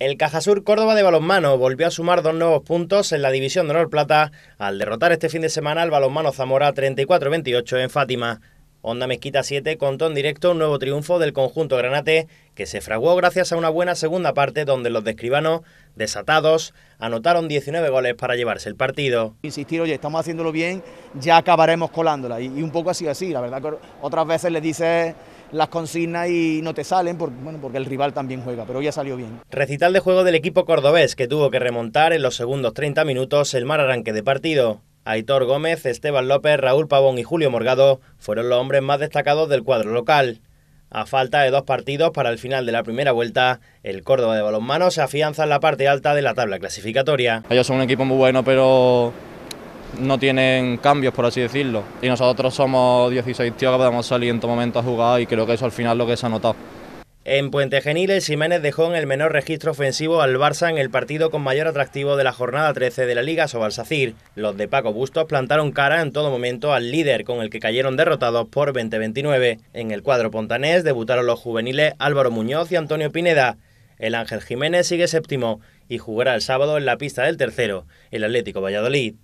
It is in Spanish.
El Cajasur Córdoba de balonmano volvió a sumar dos nuevos puntos en la división de honor plata al derrotar este fin de semana al balonmano Zamora 34-28 en Fátima. Onda Mezquita 7 contó en directo un nuevo triunfo del conjunto granate que se fraguó gracias a una buena segunda parte donde los de Escribano, desatados, anotaron 19 goles para llevarse el partido. Insistir, oye, estamos haciéndolo bien, ya acabaremos colándola. Y, un poco así, así. La verdad que otras veces le dices las consignas y no te salen, porque, bueno, porque el rival también juega, pero ya salió bien. Recital de juego del equipo cordobés que tuvo que remontar en los segundos 30 minutos el mal arranque de partido. Aitor Gómez, Esteban López, Raúl Pavón y Julio Morgado fueron los hombres más destacados del cuadro local. A falta de dos partidos para el final de la primera vuelta, el Córdoba de balonmano se afianza en la parte alta de la tabla clasificatoria. Ellos son un equipo muy bueno, pero no tienen cambios, por así decirlo. Y nosotros somos 16 tíos que podemos salir en todo momento a jugar y creo que eso al final lo que se ha notado. En Puente el Jiménez dejó en el menor registro ofensivo al Barça en el partido con mayor atractivo de la jornada 13 de la Liga Sobalsacir. Los de Paco Bustos plantaron cara en todo momento al líder, con el que cayeron derrotados por 20-29. En el cuadro pontanés debutaron los juveniles Álvaro Muñoz y Antonio Pineda. El Ángel Jiménez sigue séptimo y jugará el sábado en la pista del tercero, el Atlético Valladolid.